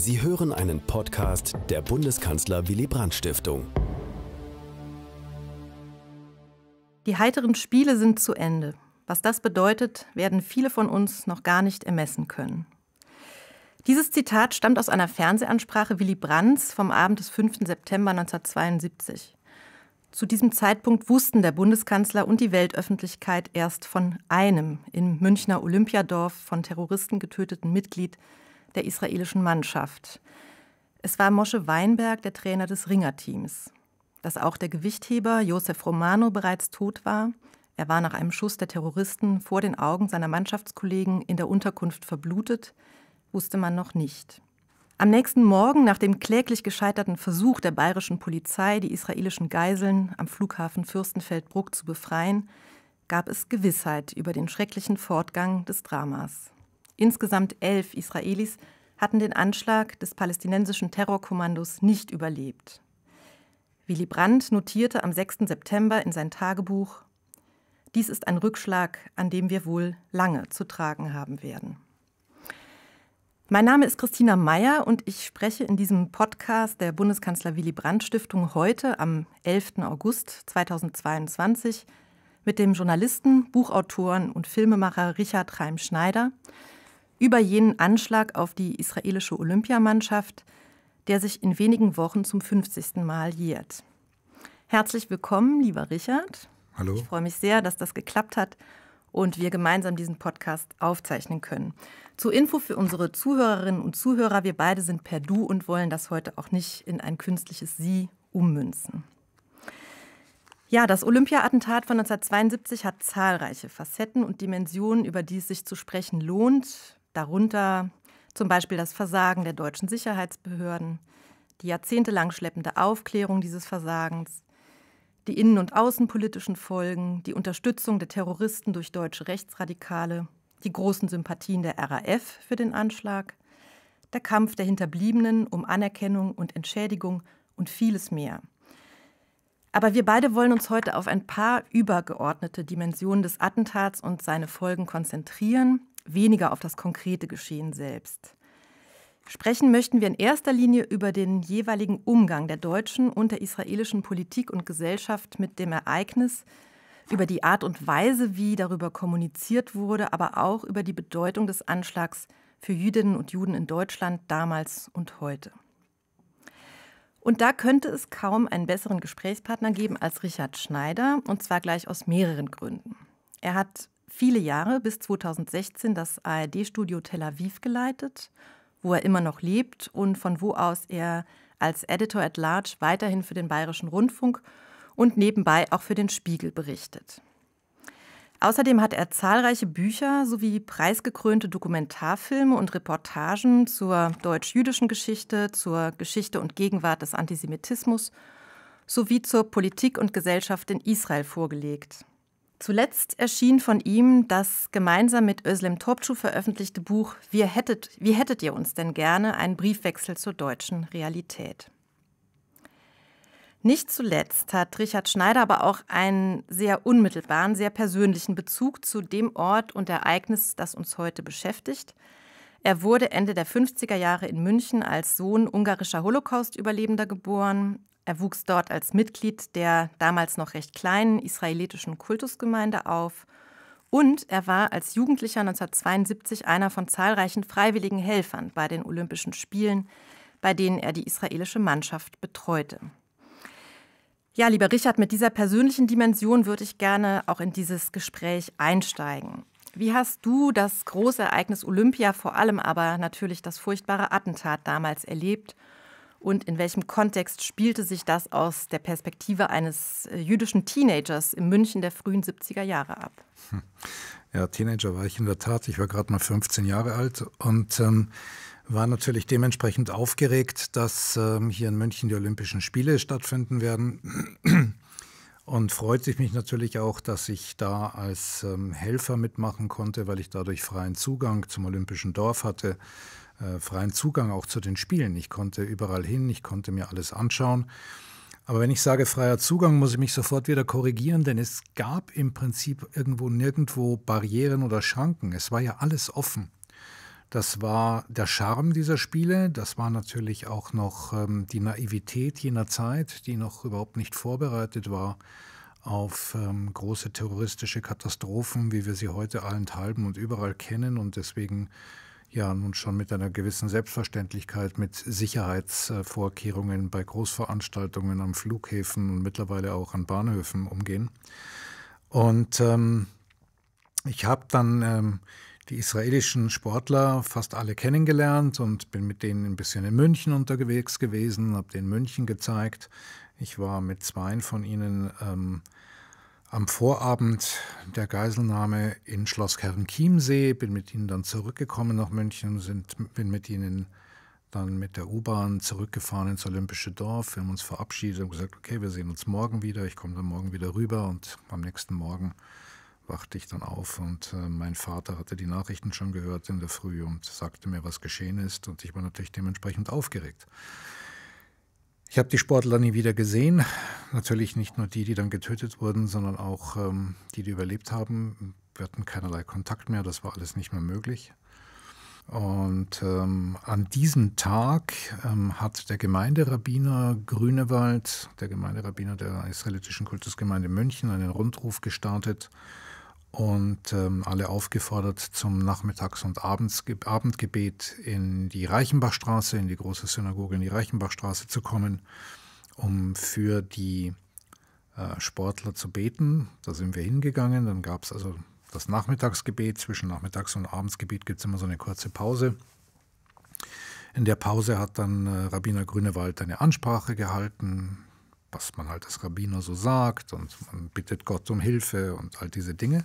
Sie hören einen Podcast der Bundeskanzler Willy Brandt Stiftung. Die heiteren Spiele sind zu Ende. Was das bedeutet, werden viele von uns noch gar nicht ermessen können. Dieses Zitat stammt aus einer Fernsehansprache Willy Brandts vom Abend des 5. September 1972. Zu diesem Zeitpunkt wussten der Bundeskanzler und die Weltöffentlichkeit erst von einem im Münchner Olympiadorf von Terroristen getöteten Mitglied der israelischen Mannschaft. Es war Mosche Weinberg, der Trainer des Ringerteams. Dass auch der Gewichtheber Josef Romano bereits tot war, er war nach einem Schuss der Terroristen vor den Augen seiner Mannschaftskollegen in der Unterkunft verblutet, wusste man noch nicht. Am nächsten Morgen, nach dem kläglich gescheiterten Versuch der bayerischen Polizei, die israelischen Geiseln am Flughafen Fürstenfeldbruck zu befreien, gab es Gewissheit über den schrecklichen Fortgang des Dramas. Insgesamt elf Israelis hatten den Anschlag des palästinensischen Terrorkommandos nicht überlebt. Willy Brandt notierte am 6. September in sein Tagebuch, dies ist ein Rückschlag, an dem wir wohl lange zu tragen haben werden. Mein Name ist Christina Meyer und ich spreche in diesem Podcast der Bundeskanzler Willy Brandt Stiftung heute am 11. August 2022 mit dem Journalisten, Buchautoren und Filmemacher Richard Reim Schneider über jenen Anschlag auf die israelische Olympiamannschaft, der sich in wenigen Wochen zum 50. Mal jährt. Herzlich willkommen, lieber Richard. Hallo. Ich freue mich sehr, dass das geklappt hat und wir gemeinsam diesen Podcast aufzeichnen können. Zur Info für unsere Zuhörerinnen und Zuhörer, wir beide sind per Du und wollen das heute auch nicht in ein künstliches Sie ummünzen. Ja, das Olympia-Attentat von 1972 hat zahlreiche Facetten und Dimensionen, über die es sich zu sprechen lohnt darunter zum Beispiel das Versagen der deutschen Sicherheitsbehörden, die jahrzehntelang schleppende Aufklärung dieses Versagens, die innen- und außenpolitischen Folgen, die Unterstützung der Terroristen durch deutsche Rechtsradikale, die großen Sympathien der RAF für den Anschlag, der Kampf der Hinterbliebenen um Anerkennung und Entschädigung und vieles mehr. Aber wir beide wollen uns heute auf ein paar übergeordnete Dimensionen des Attentats und seine Folgen konzentrieren, weniger auf das konkrete Geschehen selbst. Sprechen möchten wir in erster Linie über den jeweiligen Umgang der deutschen und der israelischen Politik und Gesellschaft mit dem Ereignis, über die Art und Weise, wie darüber kommuniziert wurde, aber auch über die Bedeutung des Anschlags für Jüdinnen und Juden in Deutschland damals und heute. Und da könnte es kaum einen besseren Gesprächspartner geben als Richard Schneider, und zwar gleich aus mehreren Gründen. Er hat viele Jahre bis 2016 das ARD-Studio Tel Aviv geleitet, wo er immer noch lebt und von wo aus er als Editor at Large weiterhin für den Bayerischen Rundfunk und nebenbei auch für den Spiegel berichtet. Außerdem hat er zahlreiche Bücher sowie preisgekrönte Dokumentarfilme und Reportagen zur deutsch-jüdischen Geschichte, zur Geschichte und Gegenwart des Antisemitismus sowie zur Politik und Gesellschaft in Israel vorgelegt. Zuletzt erschien von ihm das gemeinsam mit Özlem Topçu veröffentlichte Buch Wir hättet, Wie hättet ihr uns denn gerne? Ein Briefwechsel zur deutschen Realität. Nicht zuletzt hat Richard Schneider aber auch einen sehr unmittelbaren, sehr persönlichen Bezug zu dem Ort und Ereignis, das uns heute beschäftigt. Er wurde Ende der 50er Jahre in München als Sohn ungarischer Holocaust-Überlebender geboren. Er wuchs dort als Mitglied der damals noch recht kleinen israelitischen Kultusgemeinde auf und er war als Jugendlicher 1972 einer von zahlreichen freiwilligen Helfern bei den Olympischen Spielen, bei denen er die israelische Mannschaft betreute. Ja, lieber Richard, mit dieser persönlichen Dimension würde ich gerne auch in dieses Gespräch einsteigen. Wie hast du das große Ereignis Olympia, vor allem aber natürlich das furchtbare Attentat damals erlebt und in welchem Kontext spielte sich das aus der Perspektive eines äh, jüdischen Teenagers im München der frühen 70er Jahre ab? Hm. Ja, Teenager war ich in der Tat. Ich war gerade mal 15 Jahre alt und ähm, war natürlich dementsprechend aufgeregt, dass ähm, hier in München die Olympischen Spiele stattfinden werden und freut sich mich natürlich auch, dass ich da als ähm, Helfer mitmachen konnte, weil ich dadurch freien Zugang zum Olympischen Dorf hatte, äh, freien Zugang auch zu den Spielen. Ich konnte überall hin, ich konnte mir alles anschauen. Aber wenn ich sage freier Zugang, muss ich mich sofort wieder korrigieren, denn es gab im Prinzip irgendwo nirgendwo Barrieren oder Schranken. Es war ja alles offen. Das war der Charme dieser Spiele, das war natürlich auch noch ähm, die Naivität jener Zeit, die noch überhaupt nicht vorbereitet war auf ähm, große terroristische Katastrophen, wie wir sie heute allenthalben und überall kennen und deswegen ja nun schon mit einer gewissen Selbstverständlichkeit, mit Sicherheitsvorkehrungen bei Großveranstaltungen am Flughäfen und mittlerweile auch an Bahnhöfen umgehen. Und ähm, ich habe dann ähm, die israelischen Sportler fast alle kennengelernt und bin mit denen ein bisschen in München unterwegs gewesen, habe denen München gezeigt. Ich war mit zwei von ihnen ähm, am Vorabend der Geiselnahme in Schloss kern Herrenchiemsee, bin mit ihnen dann zurückgekommen nach München, sind, bin mit ihnen dann mit der U-Bahn zurückgefahren ins Olympische Dorf. Wir haben uns verabschiedet und gesagt, okay, wir sehen uns morgen wieder. Ich komme dann morgen wieder rüber und am nächsten Morgen wachte ich dann auf und äh, mein Vater hatte die Nachrichten schon gehört in der Früh und sagte mir, was geschehen ist und ich war natürlich dementsprechend aufgeregt. Ich habe die Sportler nie wieder gesehen, natürlich nicht nur die, die dann getötet wurden, sondern auch ähm, die, die überlebt haben. Wir hatten keinerlei Kontakt mehr, das war alles nicht mehr möglich. Und ähm, an diesem Tag ähm, hat der Gemeinderabbiner Grünewald, der Gemeinderabbiner der israelitischen Kultusgemeinde München, einen Rundruf gestartet und ähm, alle aufgefordert, zum Nachmittags- und Abendsge Abendgebet in die Reichenbachstraße, in die große Synagoge in die Reichenbachstraße zu kommen, um für die äh, Sportler zu beten. Da sind wir hingegangen. Dann gab es also das Nachmittagsgebet. Zwischen Nachmittags- und Abendsgebet gibt es immer so eine kurze Pause. In der Pause hat dann äh, Rabbiner Grünewald eine Ansprache gehalten, was man halt als Rabbiner so sagt und man bittet Gott um Hilfe und all diese Dinge.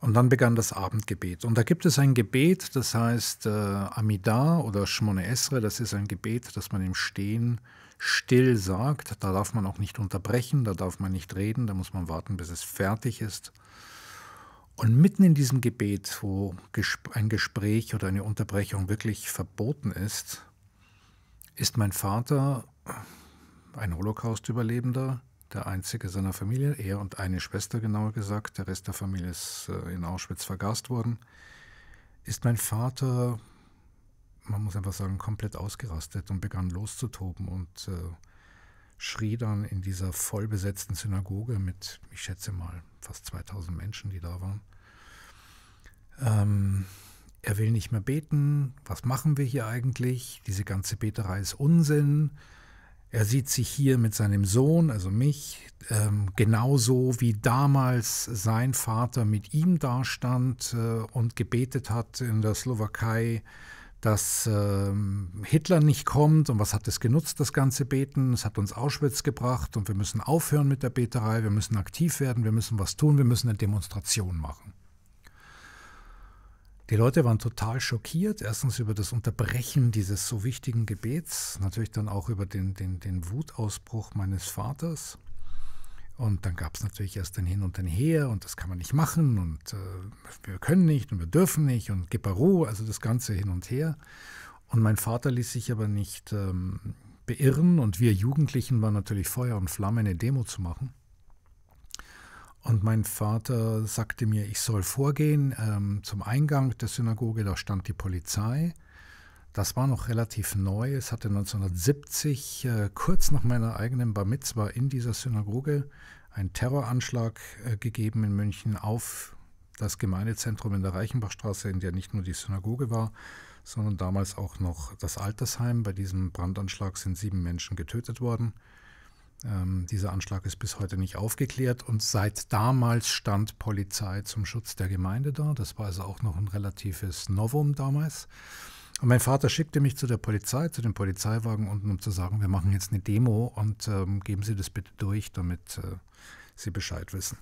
Und dann begann das Abendgebet. Und da gibt es ein Gebet, das heißt äh, Amida oder Shmone Esre, das ist ein Gebet, das man im Stehen still sagt. Da darf man auch nicht unterbrechen, da darf man nicht reden, da muss man warten, bis es fertig ist. Und mitten in diesem Gebet, wo ein Gespräch oder eine Unterbrechung wirklich verboten ist, ist mein Vater ein Holocaust-Überlebender, der einzige seiner Familie, er und eine Schwester genauer gesagt, der Rest der Familie ist äh, in Auschwitz vergast worden, ist mein Vater, man muss einfach sagen, komplett ausgerastet und begann loszutoben und äh, schrie dann in dieser vollbesetzten Synagoge mit, ich schätze mal, fast 2000 Menschen, die da waren. Ähm, er will nicht mehr beten, was machen wir hier eigentlich? Diese ganze Beterei ist Unsinn er sieht sich hier mit seinem Sohn, also mich, ähm, genauso wie damals sein Vater mit ihm dastand äh, und gebetet hat in der Slowakei, dass äh, Hitler nicht kommt. Und was hat es genutzt, das ganze Beten? Es hat uns Auschwitz gebracht und wir müssen aufhören mit der Beterei, wir müssen aktiv werden, wir müssen was tun, wir müssen eine Demonstration machen. Die Leute waren total schockiert, erstens über das Unterbrechen dieses so wichtigen Gebets, natürlich dann auch über den, den, den Wutausbruch meines Vaters. Und dann gab es natürlich erst ein Hin und ein Her und das kann man nicht machen und äh, wir können nicht und wir dürfen nicht und gib Geparu, also das Ganze hin und her. Und mein Vater ließ sich aber nicht ähm, beirren und wir Jugendlichen waren natürlich Feuer und Flamme, eine Demo zu machen. Und mein Vater sagte mir, ich soll vorgehen ähm, zum Eingang der Synagoge, da stand die Polizei. Das war noch relativ neu. Es hatte 1970, äh, kurz nach meiner eigenen Bar Mitzwa, in dieser Synagoge einen Terroranschlag äh, gegeben in München auf das Gemeindezentrum in der Reichenbachstraße, in der nicht nur die Synagoge war, sondern damals auch noch das Altersheim. Bei diesem Brandanschlag sind sieben Menschen getötet worden. Ähm, dieser Anschlag ist bis heute nicht aufgeklärt und seit damals stand Polizei zum Schutz der Gemeinde da. Das war also auch noch ein relatives Novum damals. Und mein Vater schickte mich zu der Polizei, zu dem Polizeiwagen unten, um zu sagen, wir machen jetzt eine Demo und ähm, geben Sie das bitte durch, damit äh, Sie Bescheid wissen.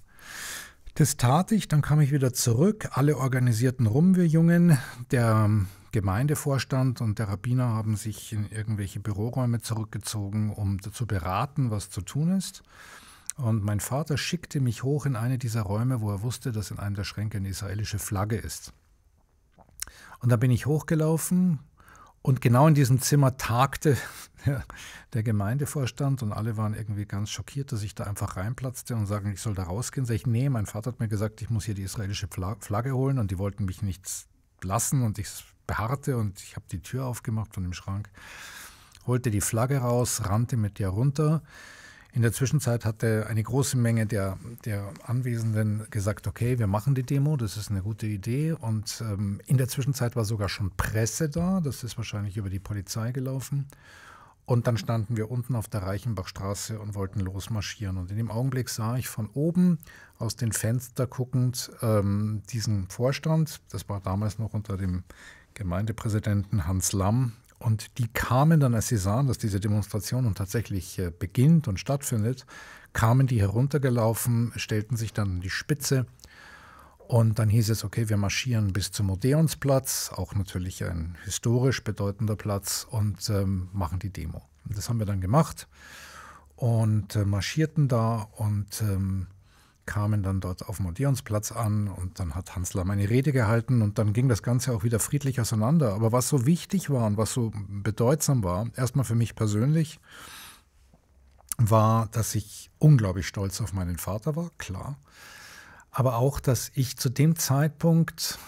Das tat ich, dann kam ich wieder zurück. Alle organisierten rum, wir Jungen. Der ähm, Gemeindevorstand und der Rabbiner haben sich in irgendwelche Büroräume zurückgezogen, um zu beraten, was zu tun ist. Und mein Vater schickte mich hoch in eine dieser Räume, wo er wusste, dass in einem der Schränke eine israelische Flagge ist. Und da bin ich hochgelaufen, und genau in diesem Zimmer tagte der Gemeindevorstand und alle waren irgendwie ganz schockiert, dass ich da einfach reinplatzte und sagten, ich soll da rausgehen. Sag ich, nee, mein Vater hat mir gesagt, ich muss hier die israelische Flagge holen und die wollten mich nicht lassen und ich beharrte und ich habe die Tür aufgemacht von dem Schrank, holte die Flagge raus, rannte mit der runter in der Zwischenzeit hatte eine große Menge der, der Anwesenden gesagt, okay, wir machen die Demo, das ist eine gute Idee. Und ähm, in der Zwischenzeit war sogar schon Presse da, das ist wahrscheinlich über die Polizei gelaufen. Und dann standen wir unten auf der Reichenbachstraße und wollten losmarschieren. Und in dem Augenblick sah ich von oben aus den Fenster guckend ähm, diesen Vorstand. Das war damals noch unter dem Gemeindepräsidenten Hans Lamm, und die kamen dann, als sie sahen, dass diese Demonstration nun tatsächlich äh, beginnt und stattfindet, kamen die heruntergelaufen, stellten sich dann an die Spitze. Und dann hieß es, okay, wir marschieren bis zum Odeonsplatz, auch natürlich ein historisch bedeutender Platz, und ähm, machen die Demo. Und Das haben wir dann gemacht und äh, marschierten da und ähm, kamen dann dort auf dem Odeonsplatz an und dann hat Hansler meine Rede gehalten und dann ging das Ganze auch wieder friedlich auseinander. Aber was so wichtig war und was so bedeutsam war, erstmal für mich persönlich, war, dass ich unglaublich stolz auf meinen Vater war, klar. Aber auch, dass ich zu dem Zeitpunkt,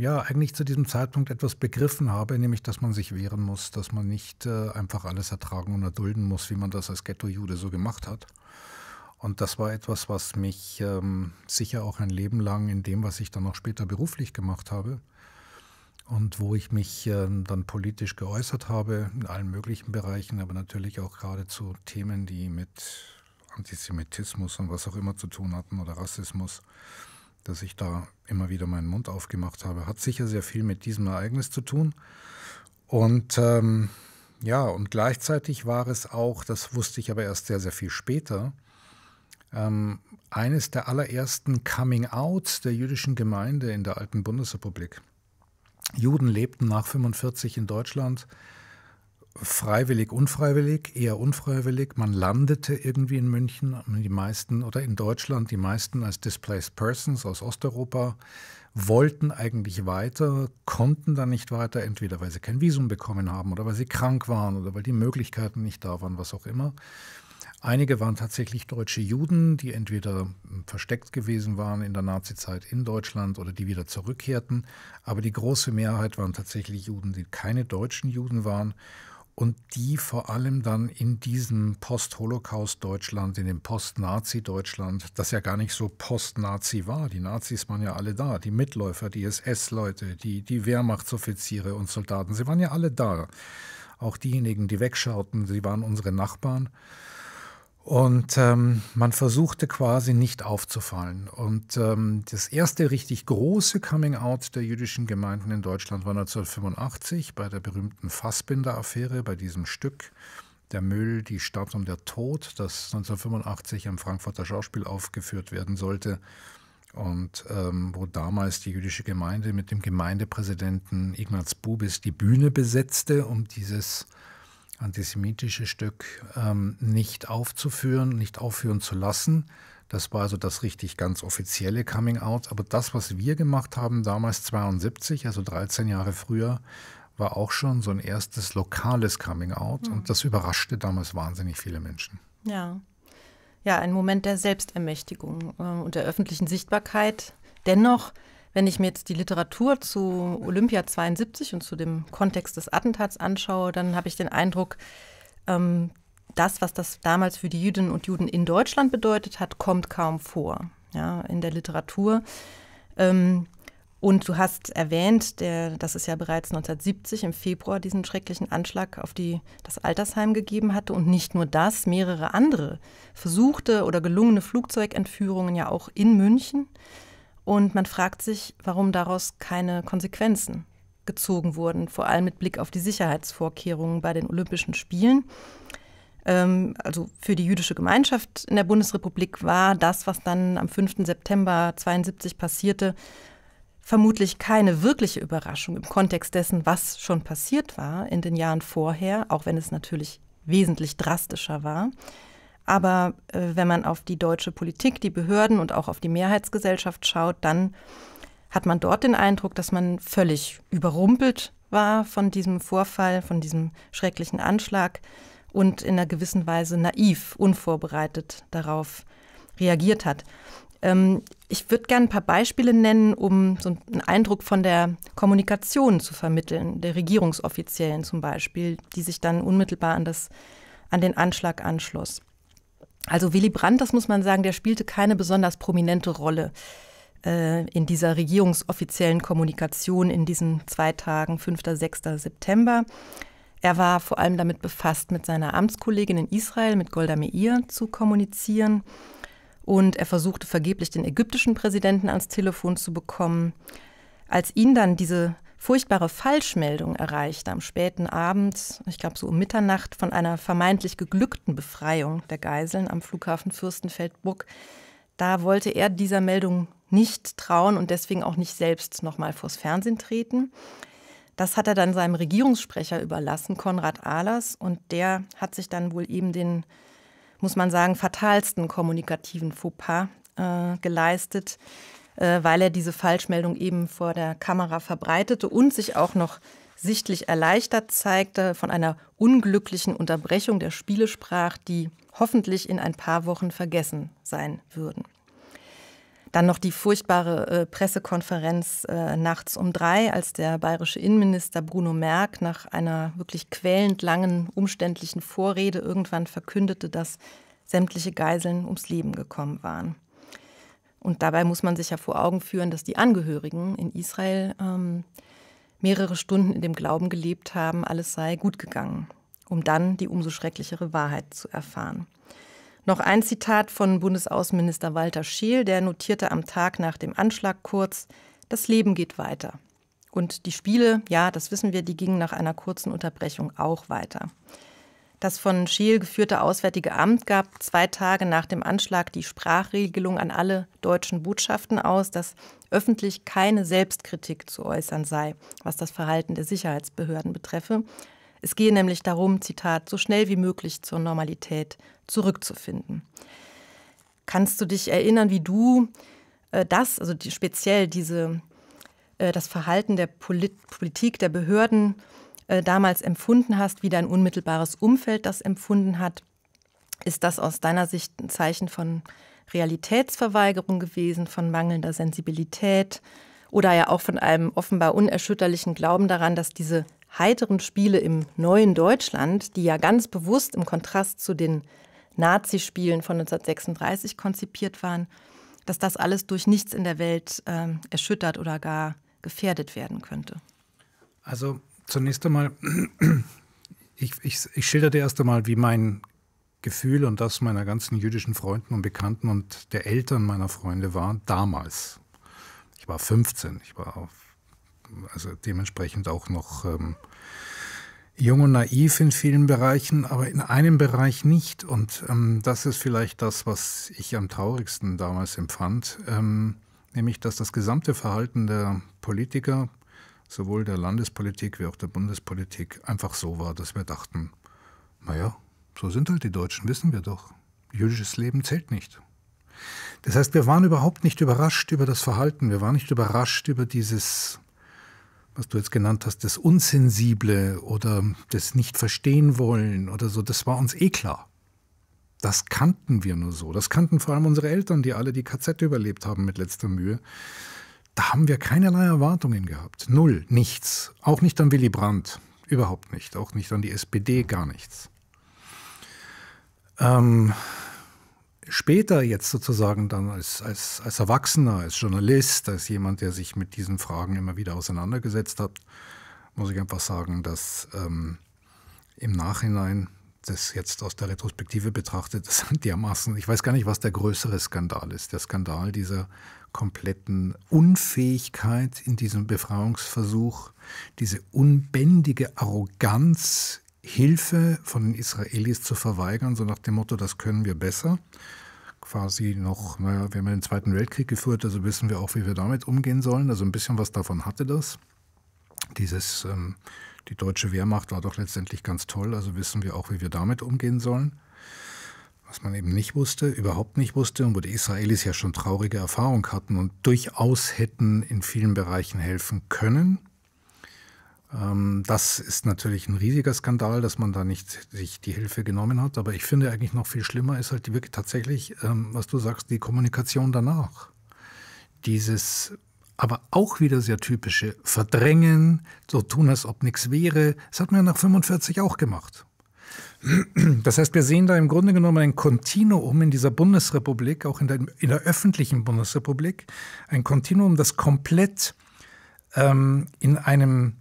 ja, eigentlich zu diesem Zeitpunkt etwas begriffen habe, nämlich, dass man sich wehren muss, dass man nicht äh, einfach alles ertragen und erdulden muss, wie man das als Ghetto-Jude so gemacht hat. Und das war etwas, was mich ähm, sicher auch ein Leben lang in dem, was ich dann auch später beruflich gemacht habe und wo ich mich äh, dann politisch geäußert habe, in allen möglichen Bereichen, aber natürlich auch gerade zu Themen, die mit Antisemitismus und was auch immer zu tun hatten oder Rassismus, dass ich da immer wieder meinen Mund aufgemacht habe, hat sicher sehr viel mit diesem Ereignis zu tun. Und ähm, ja, und gleichzeitig war es auch, das wusste ich aber erst sehr, sehr viel später, ähm, eines der allerersten Coming-outs der jüdischen Gemeinde in der alten Bundesrepublik. Juden lebten nach 1945 in Deutschland freiwillig, unfreiwillig, eher unfreiwillig. Man landete irgendwie in München, die meisten oder in Deutschland, die meisten als Displaced Persons aus Osteuropa, wollten eigentlich weiter, konnten dann nicht weiter, entweder weil sie kein Visum bekommen haben oder weil sie krank waren oder weil die Möglichkeiten nicht da waren, was auch immer. Einige waren tatsächlich deutsche Juden, die entweder hm, versteckt gewesen waren in der Nazizeit in Deutschland oder die wieder zurückkehrten. Aber die große Mehrheit waren tatsächlich Juden, die keine deutschen Juden waren und die vor allem dann in diesem Post-Holocaust-Deutschland, in dem Post-Nazi-Deutschland, das ja gar nicht so Post-Nazi war. Die Nazis waren ja alle da, die Mitläufer, die SS-Leute, die, die Wehrmachtsoffiziere und Soldaten, sie waren ja alle da. Auch diejenigen, die wegschauten, sie waren unsere Nachbarn. Und ähm, man versuchte quasi nicht aufzufallen. Und ähm, das erste richtig große Coming-out der jüdischen Gemeinden in Deutschland war 1985 bei der berühmten Fassbinder-Affäre, bei diesem Stück Der Müll, die Stadt und der Tod, das 1985 am Frankfurter Schauspiel aufgeführt werden sollte und ähm, wo damals die jüdische Gemeinde mit dem Gemeindepräsidenten Ignaz Bubis die Bühne besetzte, um dieses antisemitische Stück ähm, nicht aufzuführen, nicht aufführen zu lassen. Das war also das richtig ganz offizielle Coming Out. Aber das, was wir gemacht haben, damals 72, also 13 Jahre früher, war auch schon so ein erstes lokales Coming Out. Mhm. Und das überraschte damals wahnsinnig viele Menschen. Ja. Ja, ein Moment der Selbstermächtigung äh, und der öffentlichen Sichtbarkeit. Dennoch wenn ich mir jetzt die Literatur zu Olympia 72 und zu dem Kontext des Attentats anschaue, dann habe ich den Eindruck, ähm, das, was das damals für die Jüdinnen und Juden in Deutschland bedeutet hat, kommt kaum vor ja, in der Literatur. Ähm, und du hast erwähnt, der, dass es ja bereits 1970 im Februar diesen schrecklichen Anschlag auf die, das Altersheim gegeben hatte. Und nicht nur das, mehrere andere versuchte oder gelungene Flugzeugentführungen ja auch in München. Und man fragt sich, warum daraus keine Konsequenzen gezogen wurden, vor allem mit Blick auf die Sicherheitsvorkehrungen bei den Olympischen Spielen. Ähm, also für die jüdische Gemeinschaft in der Bundesrepublik war das, was dann am 5. September 1972 passierte, vermutlich keine wirkliche Überraschung im Kontext dessen, was schon passiert war in den Jahren vorher, auch wenn es natürlich wesentlich drastischer war. Aber äh, wenn man auf die deutsche Politik, die Behörden und auch auf die Mehrheitsgesellschaft schaut, dann hat man dort den Eindruck, dass man völlig überrumpelt war von diesem Vorfall, von diesem schrecklichen Anschlag und in einer gewissen Weise naiv, unvorbereitet darauf reagiert hat. Ähm, ich würde gerne ein paar Beispiele nennen, um so einen Eindruck von der Kommunikation zu vermitteln, der Regierungsoffiziellen zum Beispiel, die sich dann unmittelbar an, das, an den Anschlag anschloss. Also Willy Brandt, das muss man sagen, der spielte keine besonders prominente Rolle äh, in dieser regierungsoffiziellen Kommunikation in diesen zwei Tagen, 5. und 6. September. Er war vor allem damit befasst, mit seiner Amtskollegin in Israel, mit Golda Meir, zu kommunizieren. Und er versuchte vergeblich, den ägyptischen Präsidenten ans Telefon zu bekommen. Als ihn dann diese furchtbare Falschmeldung erreicht am späten Abend, ich glaube so um Mitternacht, von einer vermeintlich geglückten Befreiung der Geiseln am Flughafen Fürstenfeldbruck. Da wollte er dieser Meldung nicht trauen und deswegen auch nicht selbst nochmal vors Fernsehen treten. Das hat er dann seinem Regierungssprecher überlassen, Konrad Ahlers, und der hat sich dann wohl eben den, muss man sagen, fatalsten kommunikativen Fauxpas äh, geleistet äh, weil er diese Falschmeldung eben vor der Kamera verbreitete und sich auch noch sichtlich erleichtert zeigte, von einer unglücklichen Unterbrechung der Spiele sprach, die hoffentlich in ein paar Wochen vergessen sein würden. Dann noch die furchtbare äh, Pressekonferenz äh, nachts um drei, als der bayerische Innenminister Bruno Merck nach einer wirklich quälend langen, umständlichen Vorrede irgendwann verkündete, dass sämtliche Geiseln ums Leben gekommen waren. Und dabei muss man sich ja vor Augen führen, dass die Angehörigen in Israel ähm, mehrere Stunden in dem Glauben gelebt haben, alles sei gut gegangen, um dann die umso schrecklichere Wahrheit zu erfahren. Noch ein Zitat von Bundesaußenminister Walter Scheel, der notierte am Tag nach dem Anschlag kurz, das Leben geht weiter. Und die Spiele, ja, das wissen wir, die gingen nach einer kurzen Unterbrechung auch weiter. Das von Scheel geführte Auswärtige Amt gab zwei Tage nach dem Anschlag die Sprachregelung an alle deutschen Botschaften aus, dass öffentlich keine Selbstkritik zu äußern sei, was das Verhalten der Sicherheitsbehörden betreffe. Es gehe nämlich darum, Zitat, so schnell wie möglich zur Normalität zurückzufinden. Kannst du dich erinnern, wie du äh, das, also die, speziell diese, äh, das Verhalten der Polit Politik, der Behörden, äh, damals empfunden hast, wie dein unmittelbares Umfeld das empfunden hat. Ist das aus deiner Sicht ein Zeichen von Realitätsverweigerung gewesen, von mangelnder Sensibilität oder ja auch von einem offenbar unerschütterlichen Glauben daran, dass diese heiteren Spiele im neuen Deutschland, die ja ganz bewusst im Kontrast zu den Nazi-Spielen von 1936 konzipiert waren, dass das alles durch nichts in der Welt äh, erschüttert oder gar gefährdet werden könnte? Also Zunächst einmal, ich, ich, ich schilderte erst einmal, wie mein Gefühl und das meiner ganzen jüdischen Freunden und Bekannten und der Eltern meiner Freunde war damals. Ich war 15, ich war auf, also dementsprechend auch noch ähm, jung und naiv in vielen Bereichen, aber in einem Bereich nicht. Und ähm, das ist vielleicht das, was ich am traurigsten damals empfand, ähm, nämlich dass das gesamte Verhalten der Politiker, sowohl der Landespolitik wie auch der Bundespolitik einfach so war, dass wir dachten, naja, so sind halt die Deutschen, wissen wir doch. Jüdisches Leben zählt nicht. Das heißt, wir waren überhaupt nicht überrascht über das Verhalten, wir waren nicht überrascht über dieses, was du jetzt genannt hast, das Unsensible oder das Nicht-Verstehen wollen oder so, das war uns eh klar. Das kannten wir nur so. Das kannten vor allem unsere Eltern, die alle die KZ überlebt haben mit letzter Mühe da haben wir keinerlei Erwartungen gehabt. Null, nichts. Auch nicht an Willy Brandt, überhaupt nicht. Auch nicht an die SPD, gar nichts. Ähm, später jetzt sozusagen dann als, als, als Erwachsener, als Journalist, als jemand, der sich mit diesen Fragen immer wieder auseinandergesetzt hat, muss ich einfach sagen, dass ähm, im Nachhinein das jetzt aus der Retrospektive betrachtet, das dermaßen, ich weiß gar nicht, was der größere Skandal ist. Der Skandal dieser kompletten Unfähigkeit in diesem Befreiungsversuch, diese unbändige Arroganz, Hilfe von den Israelis zu verweigern, so nach dem Motto, das können wir besser. Quasi noch, naja, wir haben den Zweiten Weltkrieg geführt, also wissen wir auch, wie wir damit umgehen sollen. Also ein bisschen was davon hatte das. Dieses, ähm, die deutsche Wehrmacht war doch letztendlich ganz toll, also wissen wir auch, wie wir damit umgehen sollen was man eben nicht wusste, überhaupt nicht wusste und wo die Israelis ja schon traurige Erfahrungen hatten und durchaus hätten in vielen Bereichen helfen können. Ähm, das ist natürlich ein riesiger Skandal, dass man da nicht sich die Hilfe genommen hat. Aber ich finde eigentlich noch viel schlimmer ist halt wirklich tatsächlich, ähm, was du sagst, die Kommunikation danach. Dieses aber auch wieder sehr typische Verdrängen, so tun, als ob nichts wäre. Das hat man ja nach 45 auch gemacht. Das heißt, wir sehen da im Grunde genommen ein Kontinuum in dieser Bundesrepublik, auch in der, in der öffentlichen Bundesrepublik, ein Kontinuum, das komplett ähm, in, einem,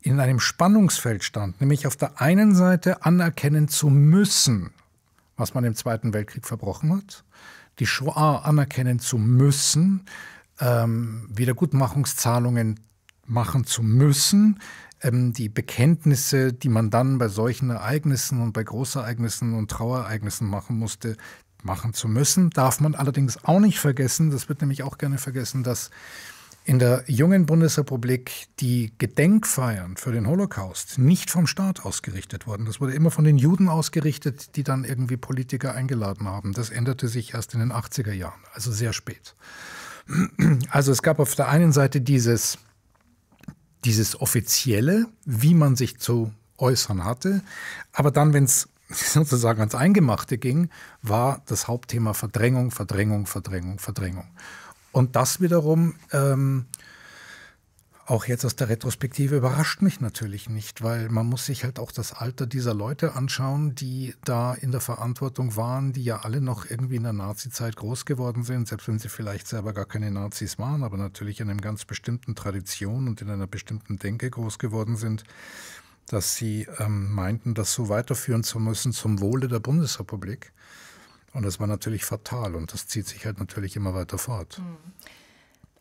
in einem Spannungsfeld stand, nämlich auf der einen Seite anerkennen zu müssen, was man im Zweiten Weltkrieg verbrochen hat, die Shoah anerkennen zu müssen, ähm, Wiedergutmachungszahlungen machen zu müssen, ähm, die Bekenntnisse, die man dann bei solchen Ereignissen und bei Großereignissen und Trauerereignissen machen musste, machen zu müssen. Darf man allerdings auch nicht vergessen, das wird nämlich auch gerne vergessen, dass in der jungen Bundesrepublik die Gedenkfeiern für den Holocaust nicht vom Staat ausgerichtet wurden. Das wurde immer von den Juden ausgerichtet, die dann irgendwie Politiker eingeladen haben. Das änderte sich erst in den 80er Jahren, also sehr spät. Also es gab auf der einen Seite dieses dieses Offizielle, wie man sich zu äußern hatte. Aber dann, wenn es sozusagen ans Eingemachte ging, war das Hauptthema Verdrängung, Verdrängung, Verdrängung, Verdrängung. Und das wiederum ähm, auch jetzt aus der Retrospektive überrascht mich natürlich nicht, weil man muss sich halt auch das Alter dieser Leute anschauen, die da in der Verantwortung waren, die ja alle noch irgendwie in der Nazi-Zeit groß geworden sind, selbst wenn sie vielleicht selber gar keine Nazis waren, aber natürlich in einer ganz bestimmten Tradition und in einer bestimmten Denke groß geworden sind, dass sie ähm, meinten, das so weiterführen zu müssen zum Wohle der Bundesrepublik. Und das war natürlich fatal und das zieht sich halt natürlich immer weiter fort. Mhm.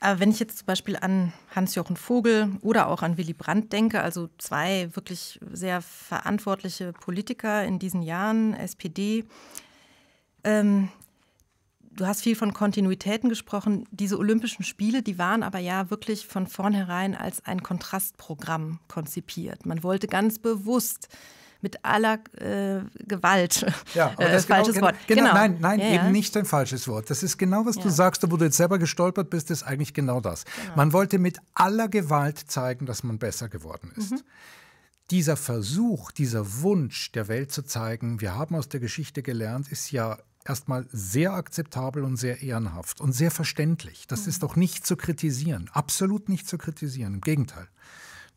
Aber wenn ich jetzt zum Beispiel an Hans-Jochen Vogel oder auch an Willy Brandt denke, also zwei wirklich sehr verantwortliche Politiker in diesen Jahren, SPD, ähm, du hast viel von Kontinuitäten gesprochen. Diese Olympischen Spiele, die waren aber ja wirklich von vornherein als ein Kontrastprogramm konzipiert. Man wollte ganz bewusst mit aller äh, Gewalt. Ja, aber äh, das äh, falsches genau, Wort. Genau, genau. Nein, nein, ja, eben ja. nicht ein falsches Wort. Das ist genau, was ja. du sagst, wo du jetzt selber gestolpert bist, ist eigentlich genau das. Genau. Man wollte mit aller Gewalt zeigen, dass man besser geworden ist. Mhm dieser Versuch, dieser Wunsch der Welt zu zeigen, wir haben aus der Geschichte gelernt, ist ja erstmal sehr akzeptabel und sehr ehrenhaft und sehr verständlich. Das mhm. ist doch nicht zu kritisieren, absolut nicht zu kritisieren, im Gegenteil.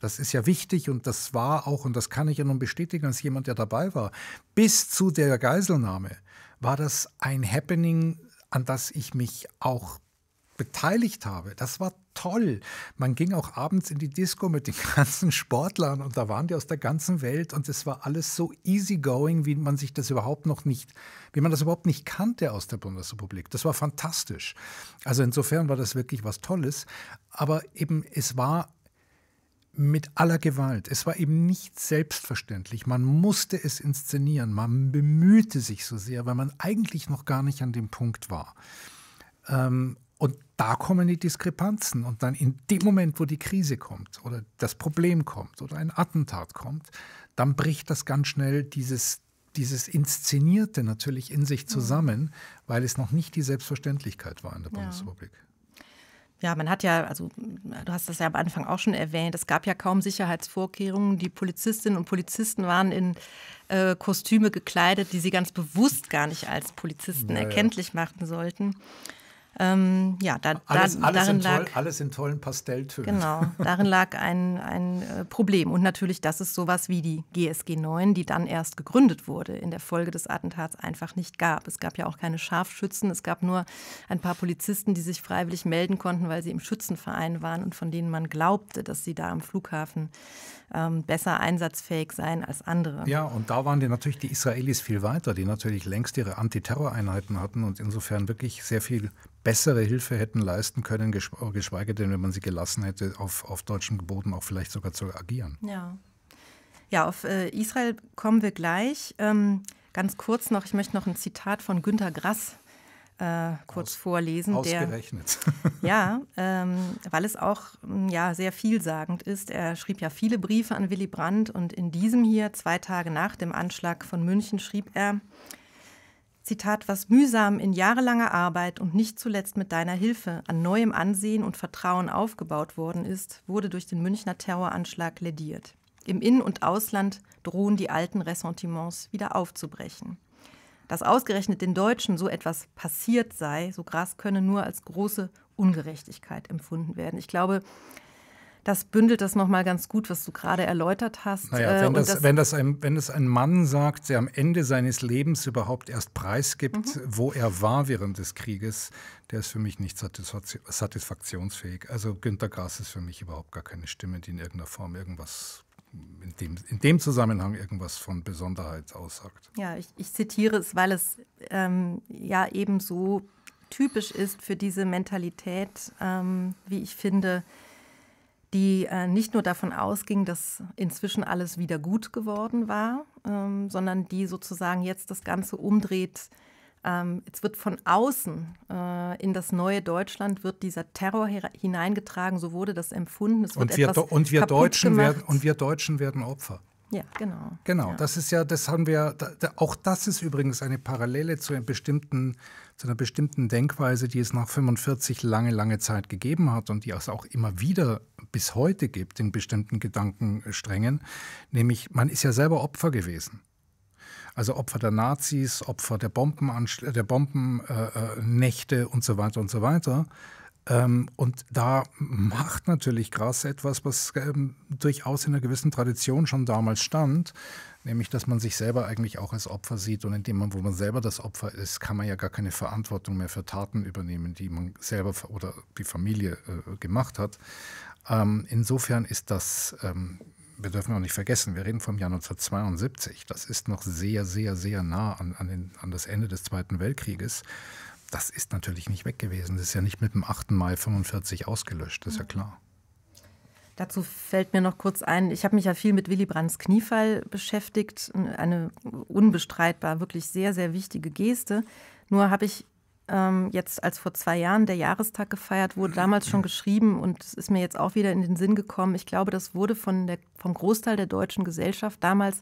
Das ist ja wichtig und das war auch, und das kann ich ja nun bestätigen als jemand, der dabei war, bis zu der Geiselnahme war das ein Happening, an das ich mich auch beteiligt habe. Das war toll. Man ging auch abends in die Disco mit den ganzen Sportlern und da waren die aus der ganzen Welt und es war alles so easygoing, wie man sich das überhaupt noch nicht, wie man das überhaupt nicht kannte aus der Bundesrepublik. Das war fantastisch. Also insofern war das wirklich was Tolles. Aber eben es war mit aller Gewalt. Es war eben nicht selbstverständlich. Man musste es inszenieren. Man bemühte sich so sehr, weil man eigentlich noch gar nicht an dem Punkt war. Ähm, und da kommen die Diskrepanzen. Und dann in dem Moment, wo die Krise kommt oder das Problem kommt oder ein Attentat kommt, dann bricht das ganz schnell dieses, dieses Inszenierte natürlich in sich mhm. zusammen, weil es noch nicht die Selbstverständlichkeit war in der Bundesrepublik. Ja, man hat ja, also du hast das ja am Anfang auch schon erwähnt, es gab ja kaum Sicherheitsvorkehrungen. Die Polizistinnen und Polizisten waren in äh, Kostüme gekleidet, die sie ganz bewusst gar nicht als Polizisten naja. erkenntlich machen sollten. Ähm, ja, da, alles, da, alles, in lag, toll, alles, in tollen Pastelltönen. Genau, darin lag ein, ein äh, Problem. Und natürlich, dass es sowas wie die GSG 9, die dann erst gegründet wurde, in der Folge des Attentats einfach nicht gab. Es gab ja auch keine Scharfschützen, es gab nur ein paar Polizisten, die sich freiwillig melden konnten, weil sie im Schützenverein waren und von denen man glaubte, dass sie da am Flughafen ähm, besser einsatzfähig seien als andere. Ja, und da waren die natürlich die Israelis viel weiter, die natürlich längst ihre Antiterroreinheiten hatten und insofern wirklich sehr viel bessere Hilfe hätten leisten können, äh, geschweige denn, wenn man sie gelassen hätte, auf, auf deutschem Boden auch vielleicht sogar zu agieren. Ja, ja auf äh, Israel kommen wir gleich. Ähm, ganz kurz noch, ich möchte noch ein Zitat von Günter Grass äh, kurz Aus, vorlesen. Ausgerechnet. Der, ja, ähm, weil es auch mm, ja, sehr vielsagend ist. Er schrieb ja viele Briefe an Willy Brandt und in diesem hier, zwei Tage nach dem Anschlag von München, schrieb er, Zitat, was mühsam in jahrelanger Arbeit und nicht zuletzt mit deiner Hilfe an neuem Ansehen und Vertrauen aufgebaut worden ist, wurde durch den Münchner Terroranschlag lädiert. Im In- und Ausland drohen die alten Ressentiments wieder aufzubrechen. Dass ausgerechnet den Deutschen so etwas passiert sei, so Gras könne nur als große Ungerechtigkeit empfunden werden. Ich glaube, das bündelt das nochmal ganz gut, was du gerade erläutert hast. Naja, äh, wenn, das, das, wenn, das ein, wenn es ein Mann sagt, der am Ende seines Lebens überhaupt erst preisgibt, mhm. wo er war während des Krieges, der ist für mich nicht satisfaktionsfähig. Also Günter Grass ist für mich überhaupt gar keine Stimme, die in irgendeiner Form irgendwas in dem, in dem, Zusammenhang irgendwas von Besonderheit aussagt. Ja, ich, ich zitiere es, weil es ähm, ja eben so typisch ist für diese Mentalität, ähm, wie ich finde, die äh, nicht nur davon ausging, dass inzwischen alles wieder gut geworden war, ähm, sondern die sozusagen jetzt das Ganze umdreht. Ähm, jetzt wird von außen äh, in das neue Deutschland wird dieser Terror hineingetragen, so wurde das empfunden. Es wird und, wir, etwas und, wir Deutschen werden, und wir Deutschen werden Opfer. Ja, genau. Genau, ja. das ist ja, das haben wir, da, da, auch das ist übrigens eine Parallele zu einem bestimmten zu einer bestimmten Denkweise, die es nach 45 lange, lange Zeit gegeben hat und die es auch immer wieder bis heute gibt in bestimmten Gedankensträngen, nämlich man ist ja selber Opfer gewesen. Also Opfer der Nazis, Opfer der, Bombenanst der Bombennächte äh, äh, und so weiter und so weiter. Ähm, und da macht natürlich Gras etwas, was ähm, durchaus in einer gewissen Tradition schon damals stand, nämlich dass man sich selber eigentlich auch als Opfer sieht und indem man, wo man selber das Opfer ist, kann man ja gar keine Verantwortung mehr für Taten übernehmen, die man selber oder die Familie äh, gemacht hat. Ähm, insofern ist das ähm, wir dürfen auch nicht vergessen, wir reden vom Jahr 1972. Das ist noch sehr, sehr, sehr nah an, an, den, an das Ende des Zweiten Weltkrieges das ist natürlich nicht weg gewesen. Das ist ja nicht mit dem 8. Mai 45 ausgelöscht, das ist ja mhm. klar. Dazu fällt mir noch kurz ein, ich habe mich ja viel mit Willy Brandts Kniefall beschäftigt, eine unbestreitbar wirklich sehr, sehr wichtige Geste. Nur habe ich ähm, jetzt, als vor zwei Jahren der Jahrestag gefeiert wurde, damals schon geschrieben und es ist mir jetzt auch wieder in den Sinn gekommen. Ich glaube, das wurde von der, vom Großteil der deutschen Gesellschaft damals